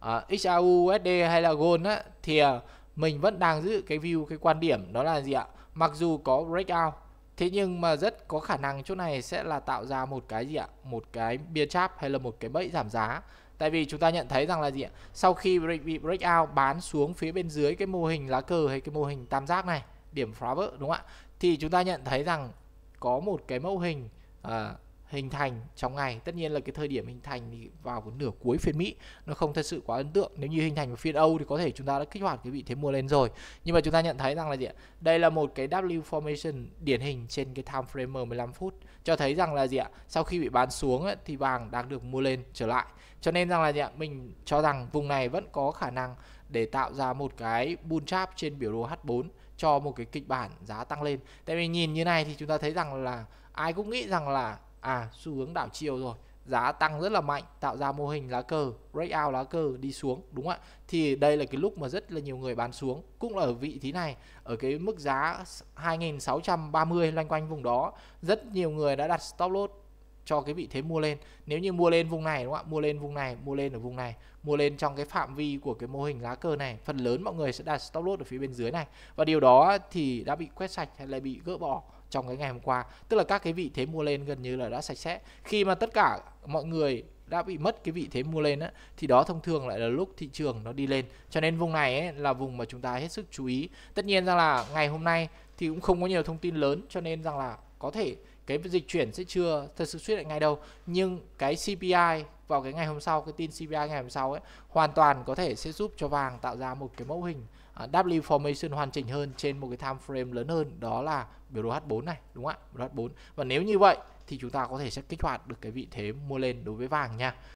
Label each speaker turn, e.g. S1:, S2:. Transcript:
S1: uh, ờ, XAUSD hay là Gold á, thì uh, mình vẫn đang giữ cái view cái quan điểm đó là gì ạ mặc dù có breakout thế nhưng mà rất có khả năng chỗ này sẽ là tạo ra một cái gì ạ một cái bia chap hay là một cái bẫy giảm giá tại vì chúng ta nhận thấy rằng là gì ạ sau khi bị breakout bán xuống phía bên dưới cái mô hình lá cờ hay cái mô hình tam giác này điểm phá vỡ đúng không ạ thì chúng ta nhận thấy rằng có một cái mẫu hình à, hình thành trong ngày tất nhiên là cái thời điểm hình thành thì vào nửa cuối phiên Mỹ nó không thật sự quá ấn tượng nếu như hình thành vào phiên Âu thì có thể chúng ta đã kích hoạt cái vị thế mua lên rồi nhưng mà chúng ta nhận thấy rằng là gì ạ đây là một cái W formation điển hình trên cái time frame 15 phút cho thấy rằng là gì ạ sau khi bị bán xuống ấy, thì vàng đang được mua lên trở lại cho nên rằng là gì ạ mình cho rằng vùng này vẫn có khả năng để tạo ra một cái bull trap trên biểu đồ H4 cho một cái kịch bản giá tăng lên tại vì nhìn như này thì chúng ta thấy rằng là ai cũng nghĩ rằng là à xu hướng đảo chiều rồi giá tăng rất là mạnh tạo ra mô hình lá cờ breakout lá cờ đi xuống đúng không ạ thì đây là cái lúc mà rất là nhiều người bán xuống cũng là ở vị thế này ở cái mức giá 2630 loanh quanh vùng đó rất nhiều người đã đặt stop loss cho cái vị thế mua lên nếu như mua lên vùng này đúng không ạ mua lên vùng này mua lên ở vùng này mua lên trong cái phạm vi của cái mô hình lá cờ này phần lớn mọi người sẽ đặt stop loss ở phía bên dưới này và điều đó thì đã bị quét sạch hay là bị gỡ bỏ trong cái ngày hôm qua tức là các cái vị thế mua lên gần như là đã sạch sẽ khi mà tất cả mọi người đã bị mất cái vị thế mua lên á thì đó thông thường lại là lúc thị trường nó đi lên cho nên vùng này ấy, là vùng mà chúng ta hết sức chú ý tất nhiên rằng là ngày hôm nay thì cũng không có nhiều thông tin lớn cho nên rằng là có thể cái dịch chuyển sẽ chưa thật sự xuất hiện ngay đâu nhưng cái CPI vào cái ngày hôm sau cái tin CPI ngày hôm sau ấy hoàn toàn có thể sẽ giúp cho vàng tạo ra một cái mẫu hình uh, W formation hoàn chỉnh hơn trên một cái time frame lớn hơn đó là biểu đồ H4 này đúng không ạ biểu đồ H4 và nếu như vậy thì chúng ta có thể sẽ kích hoạt được cái vị thế mua lên đối với vàng nha